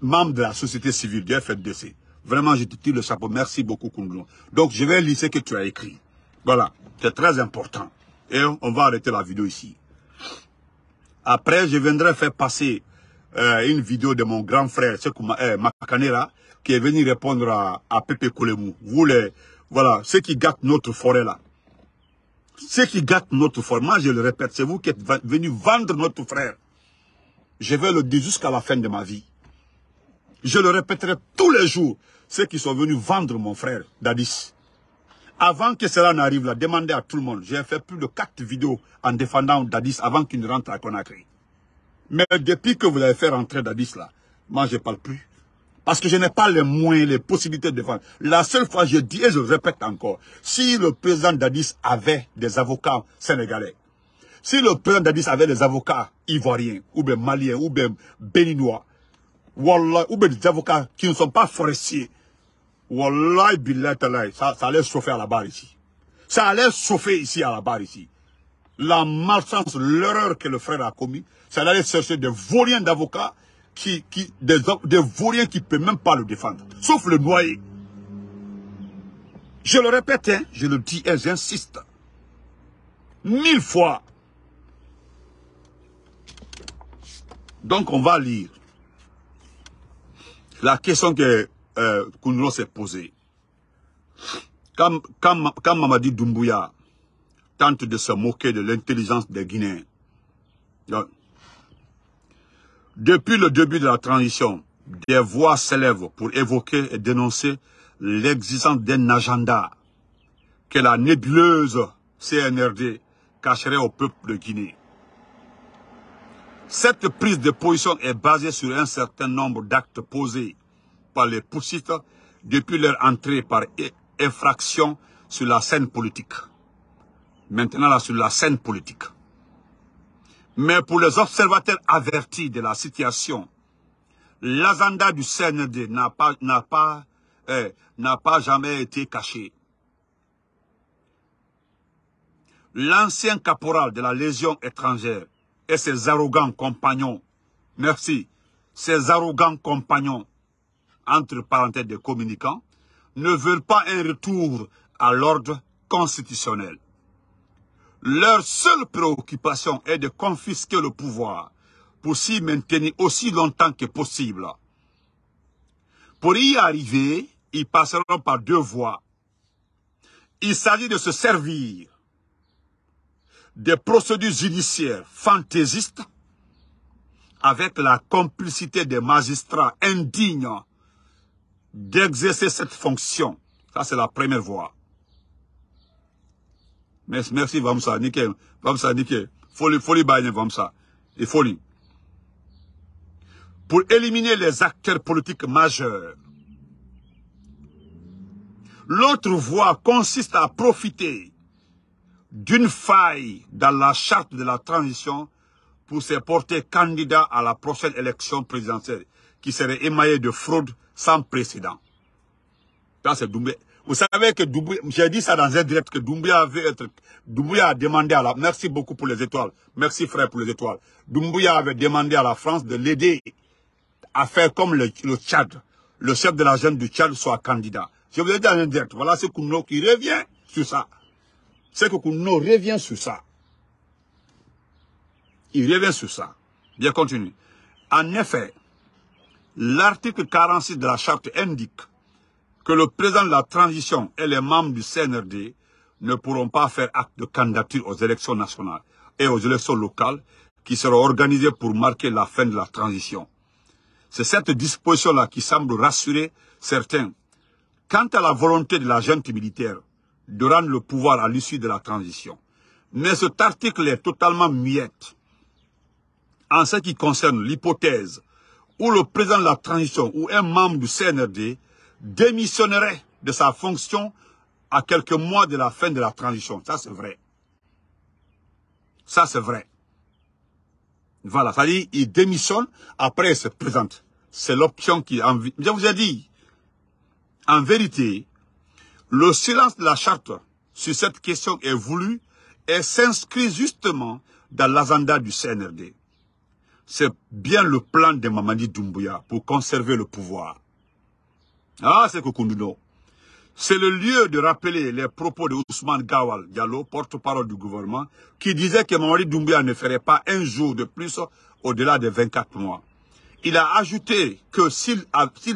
membre de la société civile du FNDC. Vraiment, je te tire le chapeau. Merci beaucoup, Koundou. Donc, je vais lire ce que tu as écrit. Voilà, c'est très important. Et on va arrêter la vidéo ici. Après, je viendrai faire passer euh, une vidéo de mon grand frère, euh, Makanera, qui est venu répondre à, à Pepe Koulemou. Vous voilà, ceux qui gâtent notre forêt là. Ceux qui gâtent notre forêt, moi je le répète, c'est vous qui êtes venu vendre notre frère. Je vais le dire jusqu'à la fin de ma vie. Je le répéterai tous les jours. Ceux qui sont venus vendre mon frère, Dadis, avant que cela n'arrive demandez à tout le monde. J'ai fait plus de quatre vidéos en défendant Dadis avant qu'il ne rentre à Conakry. Mais depuis que vous l'avez fait rentrer Dadis là, moi je ne parle plus. Parce que je n'ai pas les moyens, les possibilités de défendre. La seule fois, je dis et je répète encore, si le président Dadis avait des avocats sénégalais, si le président Dadis avait des avocats ivoiriens, ou bien maliens, ou bien béninois, ou bien des avocats qui ne sont pas forestiers, Wallahi billet ça, allait chauffer à la barre ici. Ça allait chauffer ici à la barre ici. La malchance, l'erreur que le frère a commis, ça allait chercher des vauriens d'avocats qui, qui, des, des vauriens qui ne peuvent même pas le défendre. Sauf le noyer. Je le répète, hein, je le dis et j'insiste. Mille fois. Donc on va lire. La question que euh, s'est posé. Quand, quand, quand Mamadi Doumbouya tente de se moquer de l'intelligence des Guinéens, depuis le début de la transition, des voix s'élèvent pour évoquer et dénoncer l'existence d'un agenda que la nébuleuse CNRD cacherait au peuple de Guinée. Cette prise de position est basée sur un certain nombre d'actes posés par les poursuites depuis leur entrée par infraction sur la scène politique. Maintenant, là, sur la scène politique. Mais pour les observateurs avertis de la situation, l'agenda du CND n'a pas, n'a pas, eh, n'a pas jamais été caché. L'ancien caporal de la Légion étrangère et ses arrogants compagnons, merci, ses arrogants compagnons entre parenthèses des communicants, ne veulent pas un retour à l'ordre constitutionnel. Leur seule préoccupation est de confisquer le pouvoir pour s'y maintenir aussi longtemps que possible. Pour y arriver, ils passeront par deux voies. Il s'agit de se servir des procédures judiciaires fantaisistes avec la complicité des magistrats indignes d'exercer cette fonction. Ça, c'est la première voie. Merci, Vamsa, nickel. Vamsa, nickel. Folie, folie, bagne, Vamsa. Et folie. Pour éliminer les acteurs politiques majeurs. L'autre voie consiste à profiter d'une faille dans la charte de la transition pour se porter candidat à la prochaine élection présidentielle qui serait émaillée de fraude sans précédent. Vous savez que Doumbé, j'ai dit ça dans un direct, que Doumbouya avait a demandé à la, merci beaucoup pour les étoiles, merci frère pour les étoiles. Doumbouya avait demandé à la France de l'aider à faire comme le, Tchad, le chef de la jeune du Tchad soit candidat. Je vous ai dit dans un direct, voilà ce Kouno qui revient sur ça. C'est que Kouno revient sur ça. Il revient sur ça. Bien continue. En effet, L'article 46 de la charte indique que le président de la transition et les membres du CNRD ne pourront pas faire acte de candidature aux élections nationales et aux élections locales qui seront organisées pour marquer la fin de la transition. C'est cette disposition-là qui semble rassurer certains. Quant à la volonté de la junte militaire de rendre le pouvoir à l'issue de la transition, mais cet article est totalement muette en ce qui concerne l'hypothèse où le président de la transition ou un membre du CNRD démissionnerait de sa fonction à quelques mois de la fin de la transition. Ça, c'est vrai. Ça, c'est vrai. Voilà, ça dit, il démissionne, après il se présente. C'est l'option qui... Je vous ai dit, en vérité, le silence de la charte sur cette question est voulu et s'inscrit justement dans l'agenda du CNRD c'est bien le plan de Mamadi Doumbouya pour conserver le pouvoir. Ah, c'est Kokunduno. C'est le lieu de rappeler les propos de Ousmane Gawal Diallo, porte-parole du gouvernement, qui disait que Mamadi Doumbouya ne ferait pas un jour de plus au-delà de 24 mois. Il a ajouté que s'il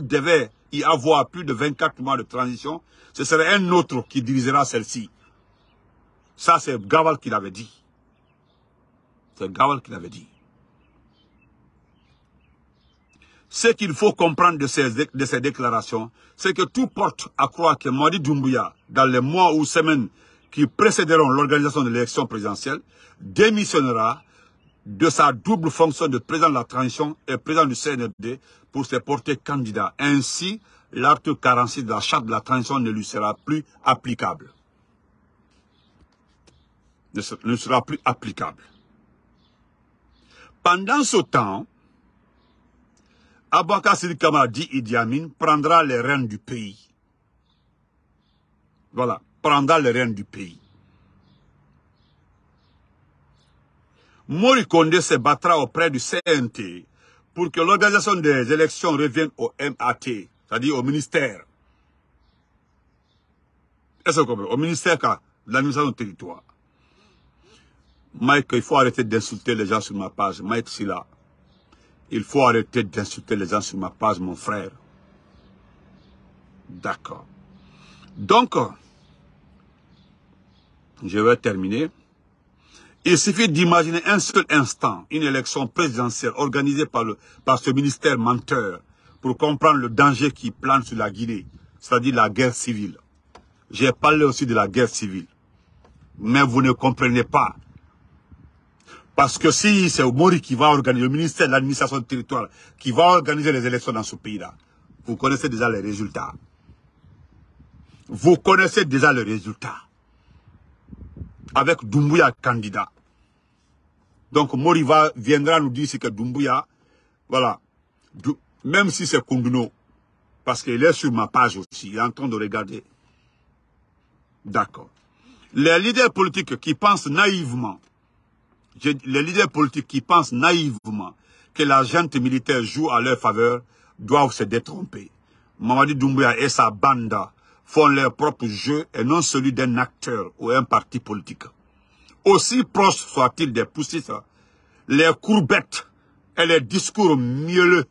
devait y avoir plus de 24 mois de transition, ce serait un autre qui dirigera celle-ci. Ça, c'est Gawal qui l'avait dit. C'est Gawal qui l'avait dit. Ce qu'il faut comprendre de ces, de ces déclarations, c'est que tout porte à croire que Madi Doumbouya, dans les mois ou semaines qui précéderont l'organisation de l'élection présidentielle, démissionnera de sa double fonction de président de la transition et président du CNFD pour se porter candidat. Ainsi, l'article 46 de la charte de la transition ne lui sera plus applicable. Ne sera plus applicable. Pendant ce temps, Abouakar Sidi dit Idi Amin prendra les rênes du pays. Voilà, prendra les rênes du pays. Morikonde se battra auprès du CNT pour que l'organisation des élections revienne au MAT, c'est-à-dire au ministère. Est-ce que vous comprenez Au ministère de l'administration du territoire. Mike, il faut arrêter d'insulter les gens sur ma page. Mike là. Il faut arrêter d'insulter les gens sur ma page, mon frère. D'accord. Donc, je vais terminer. Il suffit d'imaginer un seul instant une élection présidentielle organisée par, le, par ce ministère menteur pour comprendre le danger qui plane sur la Guinée, c'est-à-dire la guerre civile. J'ai parlé aussi de la guerre civile. Mais vous ne comprenez pas parce que si c'est Mori qui va organiser, le ministère de l'administration du territoire, qui va organiser les élections dans ce pays-là, vous connaissez déjà les résultats. Vous connaissez déjà les résultats. Avec Doumbouya candidat. Donc Mori viendra nous dire que Doumbouya, voilà, même si c'est Kunduno, parce qu'il est sur ma page aussi, il est en train de regarder. D'accord. Les leaders politiques qui pensent naïvement les leaders politiques qui pensent naïvement que la gente militaire joue à leur faveur doivent se détromper. Mamadi Doumbouya et sa bande font leur propre jeu et non celui d'un acteur ou un parti politique. Aussi proches soient-ils des poussistes, les courbettes et les discours mielleux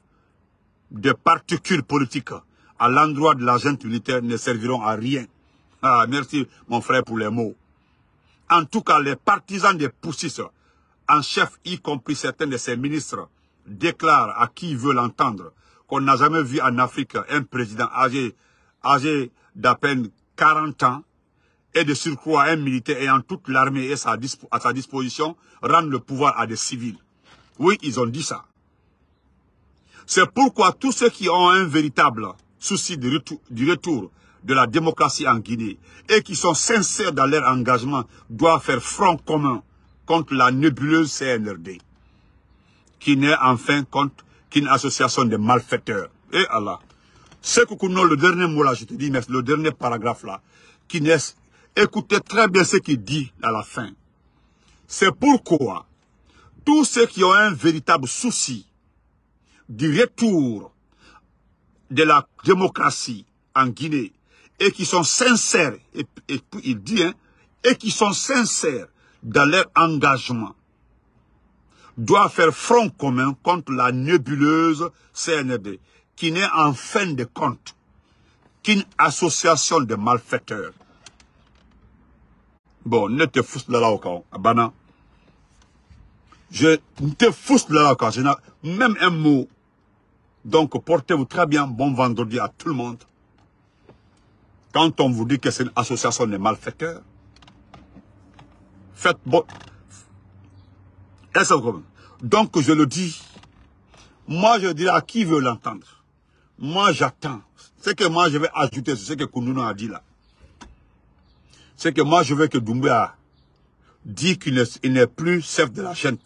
de particules politiques à l'endroit de la militaire ne serviront à rien. Ah, merci mon frère pour les mots. En tout cas, les partisans des poussistes en chef, y compris certains de ses ministres, déclare à qui veut l'entendre qu'on n'a jamais vu en Afrique un président âgé, d'à peine 40 ans et de surcroît un militaire ayant toute l'armée à sa disposition rendre le pouvoir à des civils. Oui, ils ont dit ça. C'est pourquoi tous ceux qui ont un véritable souci du retour de la démocratie en Guinée et qui sont sincères dans leur engagement doivent faire front commun contre la nébuleuse CNRD, qui n'est enfin contre qu'une association de malfaiteurs. Et eh Allah. Ce que le dernier mot là, je te dis, mais le dernier paragraphe là, qui n'est... Écoutez très bien ce qu'il dit à la fin. C'est pourquoi tous ceux qui ont un véritable souci du retour de la démocratie en Guinée et qui sont sincères, et, et puis il dit, hein, et qui sont sincères dans leur engagement, doit faire front commun contre la nébuleuse CNB qui n'est en fin de compte qu'une association de malfaiteurs. Bon, ne te fous de la Abana. Je ne te fous de la je même un mot. Donc, portez-vous très bien, bon vendredi à tout le monde. Quand on vous dit que c'est une association de malfaiteurs, Faites bon. Donc, je le dis. Moi, je dis à qui veut l'entendre. Moi, j'attends. Ce que moi, je vais ajouter, c'est ce que Kounouna a dit là. C'est que moi, je veux que Doumbouya dit qu'il n'est plus chef de la chaîne.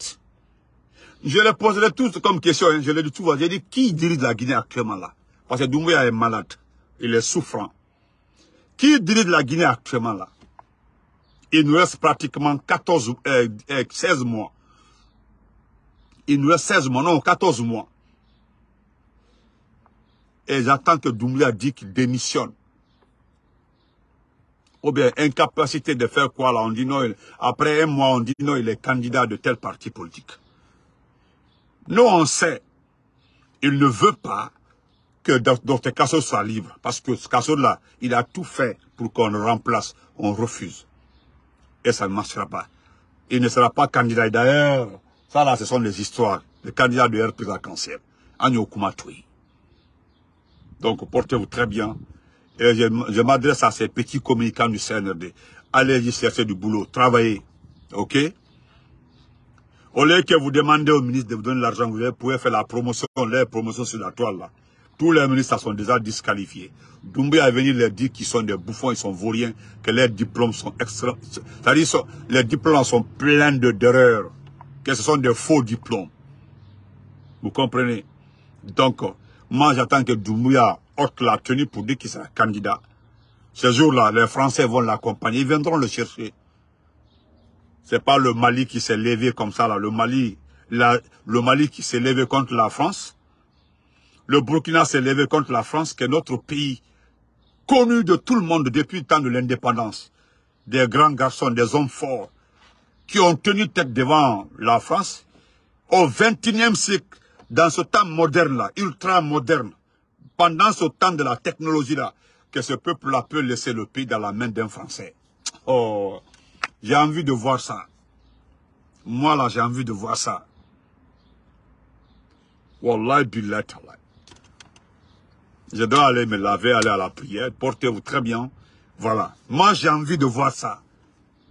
Je le poserai tous comme question, hein. je je l'ai tout, souvent. J'ai dit, qui dirige la Guinée actuellement là Parce que Doumbouya est malade. Il est souffrant. Qui dirige la Guinée actuellement là il nous reste pratiquement 14, 16 euh, euh, mois. Il nous reste 16 mois, non, 14 mois. Et j'attends que Doumbouya dit qu'il démissionne. Ou bien, incapacité de faire quoi là On dit non, après un mois, on dit non, il est candidat de tel parti politique. Nous, on sait, il ne veut pas que Dr. Casso soit libre. Parce que ce Casso là, il a tout fait pour qu'on le remplace. On refuse et ça ne marchera pas. Il ne sera pas candidat. D'ailleurs, ça là, ce sont les histoires. Le candidat de rpg à cancer. Kumatui. Donc, portez-vous très bien. Et je, m'adresse à ces petits communicants du CNRD. Allez-y chercher du boulot. Travaillez. OK Au lieu que vous demandez au ministre de vous donner l'argent, vous pouvez faire la promotion, les promotions sur la toile là. Tous les ministres sont déjà disqualifiés. Doumbouya est venu leur dire qu'ils sont des bouffons, ils sont vauriens, que leurs diplômes sont extra... C'est-à-dire que les diplômes sont pleins d'erreurs, que ce sont des faux diplômes. Vous comprenez Donc, moi j'attends que Doumbouya haute la tenue pour dire qu'il sera candidat. Ce jour-là, les Français vont l'accompagner, ils viendront le chercher. C'est pas le Mali qui s'est levé comme ça, là. Le Mali, le Mali qui s'est levé contre la France, le Burkina s'est levé contre la France, qui est notre pays connu de tout le monde depuis le temps de l'indépendance. Des grands garçons, des hommes forts, qui ont tenu tête devant la France au XXIe siècle, dans ce temps moderne-là, ultra-moderne, pendant ce temps de la technologie-là, que ce peuple-là peut laisser le pays dans la main d'un Français. Oh, j'ai envie de voir ça. Moi, là, j'ai envie de voir ça. Wallahi je dois aller me laver, aller à la prière. Portez-vous très bien. Voilà. Moi, j'ai envie de voir ça.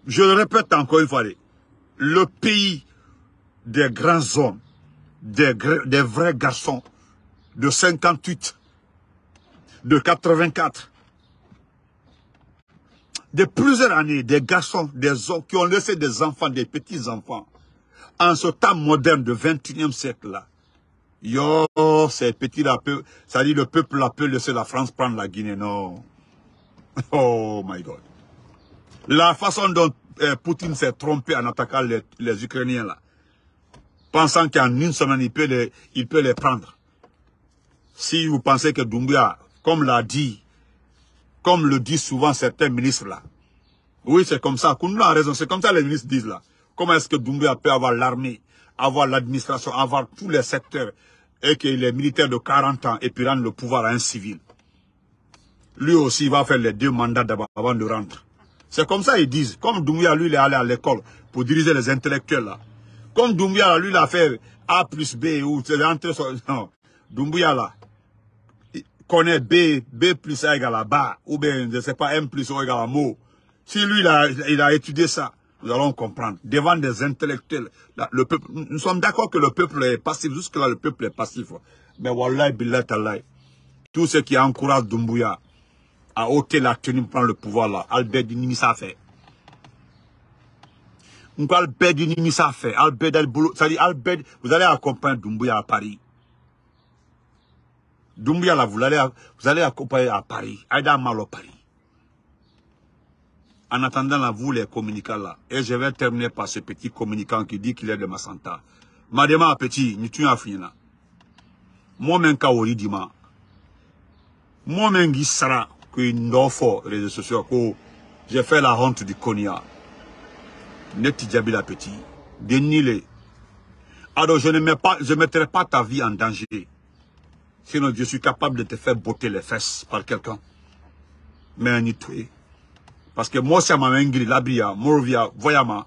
Je le répète encore une fois. Le pays des grands hommes, des, vrais garçons, de 58, de 84, de plusieurs années, des garçons, des hommes qui ont laissé des enfants, des petits-enfants, en ce temps moderne du 21e siècle-là, Yo, c'est petit la peu ça dit le peuple a pu laisser la France prendre la Guinée, non. Oh my God. La façon dont euh, Poutine s'est trompé en attaquant les, Ukrainiens là, pensant qu'en une semaine il peut les, il peut les prendre. Si vous pensez que Doumbia, comme l'a dit, comme le disent souvent certains ministres là, oui c'est comme ça, Kounou a raison, c'est comme ça les ministres disent là. Comment est-ce que Doumbia peut avoir l'armée avoir l'administration, avoir tous les secteurs, et que est militaire de 40 ans, et puis rendre le pouvoir à un civil. Lui aussi, il va faire les deux mandats d'abord, avant de rentrer. C'est comme ça ils disent. Comme Doumbia, lui, il est allé à l'école pour diriger les intellectuels, là. Comme Doumbia, lui, il a fait A plus B, ou c'est là, il connaît B, B plus A égale à bas, ou bien, je sais pas, M plus O égale à mot. Si lui, il a étudié ça, nous allons comprendre. Devant des intellectuels, nous sommes d'accord que le peuple est passif. Jusque-là, le peuple est passif. Mais wallahi, billah, Tout ce qui encourage Dumbuya à ôter la tenue pour prendre le pouvoir là, Albert Dinimi, ça fait. Albert Dinimi, ça fait. Albert ça dit Albert, vous allez accompagner Dumbuya à Paris. Dumbuya là, vous allez, vous allez accompagner à Paris. Aïda Malo Paris. En attendant là, vous les communicants là, et je vais terminer par ce petit communicant qui dit qu'il est de ma santé. Madema petit, nous tuons là. Moi-même, Kaori Dima. Moi-même, sera que nous les réseaux sociaux, que j'ai fait la honte du Konya. Neti Djabila petit, dénilé. Alors, je ne mets pas, je mettrai pas ta vie en danger. Sinon, je suis capable de te faire botter les fesses par quelqu'un. Mais, ni parce que moi c'est ma mose la labia, morovia, voyama,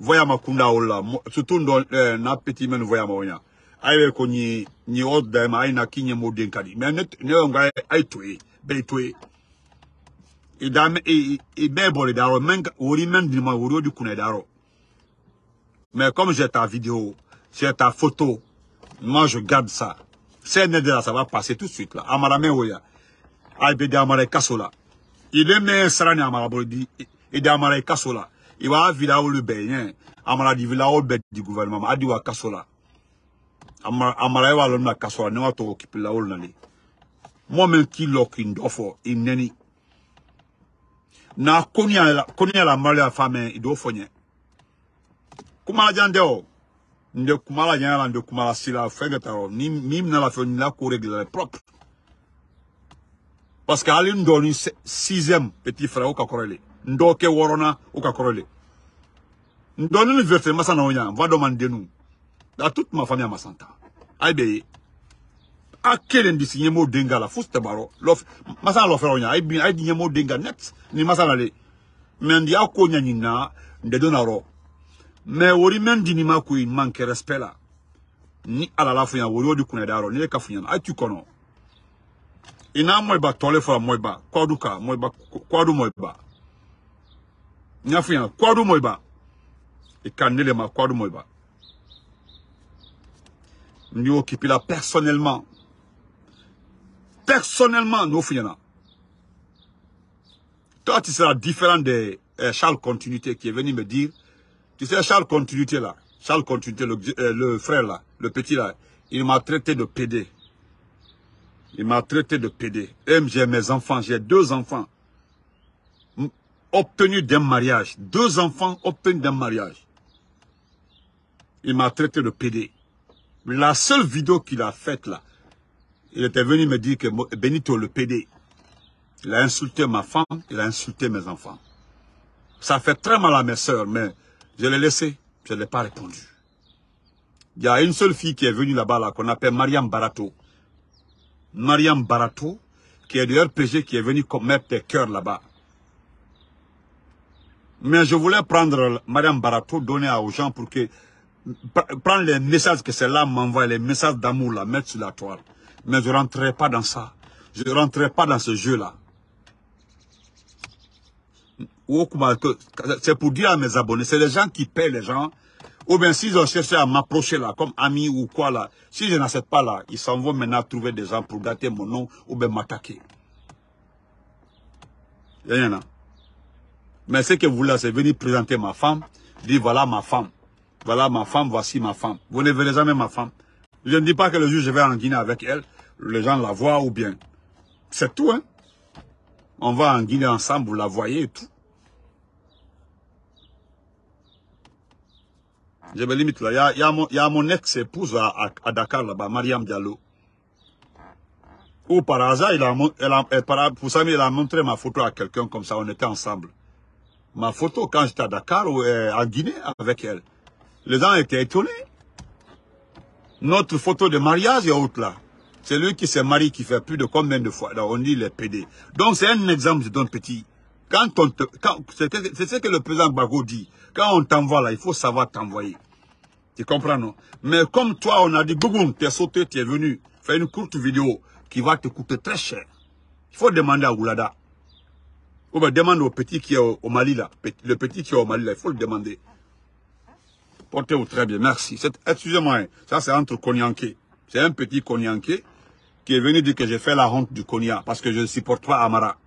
voyama kunda ola. surtout dans euh, na petit menu voyama onya. Aiwe ko ni autre odda ema aina kinye modien kadi. Me ne, ne ben, et, et et Idame, ibebole daro, menga, ori mendima, ori odi kune daro. Mais comme j'ai ta vidéo, j'ai ta photo, moi je garde ça. C'est là, ça va passer tout de suite là. Amara Aïe, Aibede Amara Kasola. ideme sara ni amara borodi ide amara ikasola iwa vila olu benye amara di vila olu be di gouvernement adi wa kasola amara amara wa lo na kasola ne wa to kipila olu na le mo men ki lokin dofo ineni na konia la konia la mali afame idofo nye kuma jande o nde kumala nyala nde kumala sila fegeta ro ni mim na la fe ni la ko regle propre parce que hali n sixième petit frère o ka kɔrɔ le n dɔ kɛ wɔɔrɔnan o ka le n dɔɔni ni vérité masa n'anw toute ma famille a ma san tan a bɛ ye a kelen la fo tɛbaro lɔf masa lɔ fɛrɛ o a bi a net ni masa na le mɛ n a ko na rɔ mɛ wori mɛ n ni ma ko in respect la ni ala la funya wori o di ni e ka funya t'u kɔnɔ ina moiba de moiba kwaduka moiba kwadu moiba pas kwadu moiba ikanile ma kwadu moiba nous occuper là personnellement personnellement nous fuyana toi tu seras différent de eh, Charles Continuité qui est venu me dire tu sais Charles Continuité là Charles Continuité le, euh, frère là le petit là il m'a traité de pédé. Il m'a traité de PD. j'ai mes enfants, j'ai deux enfants obtenus d'un mariage. Deux enfants obtenus d'un mariage. Il m'a traité de PD. La seule vidéo qu'il a faite là, il était venu me dire que Benito, le PD, il a insulté ma femme, il a insulté mes enfants. Ça fait très mal à mes soeurs, mais je l'ai laissé, je ne l'ai pas répondu. Il y a une seule fille qui est venue là-bas, là qu'on appelle Mariam Barato. Mariam Barato, qui est de RPG, qui est venu mettre des cœurs là-bas. Mais je voulais prendre Mariam Barato, donner aux gens pour que... Prendre les messages que c'est là m'envoie, les messages d'amour, là, mettre sur la toile. Mais je ne rentrerai pas dans ça. Je ne rentrerai pas dans ce jeu-là. C'est pour dire à mes abonnés, c'est les gens qui paient les gens ou bien s'ils ont cherché à m'approcher là, comme ami ou quoi là, si je n'accepte pas là, ils s'en vont maintenant trouver des gens pour dater mon nom ou bien m'attaquer. Rien hein. Mais ce que vous voulez, c'est venir présenter ma femme, dire voilà ma femme, voilà ma femme, voici ma femme. Vous ne verrez jamais ma femme. Je ne dis pas que le jour je vais en Guinée avec elle, les gens la voient ou bien. C'est tout, hein. On va en Guinée ensemble, vous la voyez et tout. Je me limite là. Il y, a, mon, ex-épouse à, Dakar là-bas, Mariam Diallo. Ou par hasard, il a, elle elle, pour il a montré ma photo à quelqu'un comme ça, on était ensemble. Ma photo quand j'étais à Dakar ou en euh, Guinée avec elle. Les gens étaient étonnés. Notre photo de mariage est autre là. C'est lui qui s'est marié, qui fait plus de combien de fois. Là, on dit les PD. Donc c'est un exemple, je donne petit c'est ce que le président Bago dit. Quand on t'envoie là, il faut savoir t'envoyer. Tu comprends, non Mais comme toi, on a dit, tu t'es sauté, t'es venu fais une courte vidéo qui va te coûter très cher. Il faut demander à Oulada. Ou bien demande au petit qui est au, Mali là. Le petit qui est au Mali là, il faut le demander. Portez-vous très bien, merci. Excusez-moi, hein. ça c'est entre Konyanké. C'est un petit Konyanké qui est venu dire que j'ai fait la honte du Konya parce que je ne supporte pas Amara.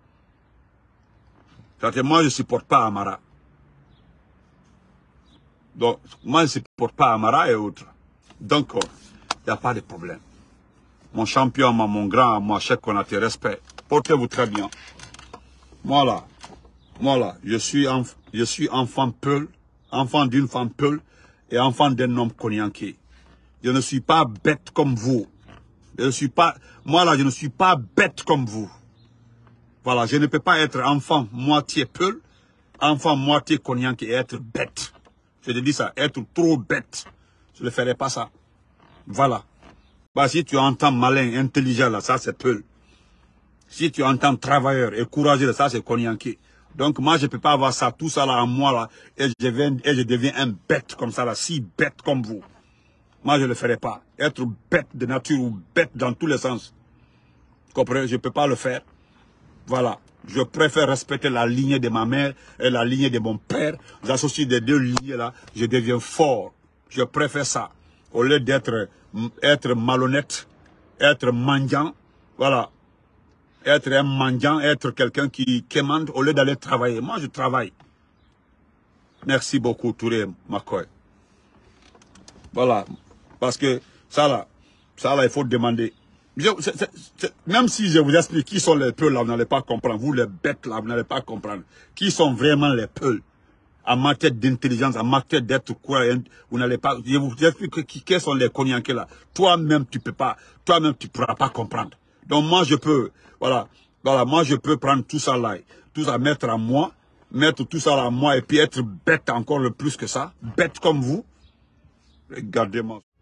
Moi, je ne supporte pas Amara. Donc, moi, je ne supporte pas Amara et autres. Donc, il euh, n'y a pas de problème. Mon champion, mon grand, moi, chef qu'on a tes respects. Portez-vous très bien. Moi, là, je suis, je suis enfant peul, enfant d'une femme peul et enfant d'un homme konyanké. Je ne suis pas bête comme vous. Je suis pas, moi, là, je ne suis pas bête comme vous. Voilà, je ne peux pas être enfant moitié peul, enfant moitié cognac et être bête. Je te dis ça, être trop bête. Je ne ferai pas ça. Voilà. Bah, si tu entends malin, intelligent, là, ça c'est peul. Si tu entends travailleur et courageux, ça c'est qui Donc moi, je ne peux pas avoir ça, tout ça là en moi, là, et je, et je deviens un bête comme ça, là, si bête comme vous. Moi, je ne le ferai pas. Être bête de nature ou bête dans tous les sens. Comprenez, je ne peux pas le faire. Voilà. Je préfère respecter la lignée de ma mère et la lignée de mon père. J'associe les deux lignes là je deviens fort. Je préfère ça. Au lieu d'être mm, être malhonnête, être mendiant, voilà. Être un mendiant, être quelqu'un qui quémande au lieu d'aller travailler. Moi, je travaille. Merci beaucoup, Touré Makoy. Voilà. Parce que ça là, ça là, il faut demander même si je vous explique qui sont les peuls là, vous n'allez pas comprendre. Vous les bêtes là, vous n'allez pas comprendre. Qui sont vraiment les peuls en matière d'intelligence, en matière d'être quoi. Hein, vous n'allez pas... Je vous explique qui, sont les cognacés là. Toi-même, tu peux pas... Toi-même, tu pourras pas comprendre. Donc moi, je peux... Voilà. Voilà, moi, je peux prendre tout ça là. Tout ça, mettre à moi. Mettre tout ça là à moi et puis être bête encore le plus que ça. Bête comme vous. Regardez-moi.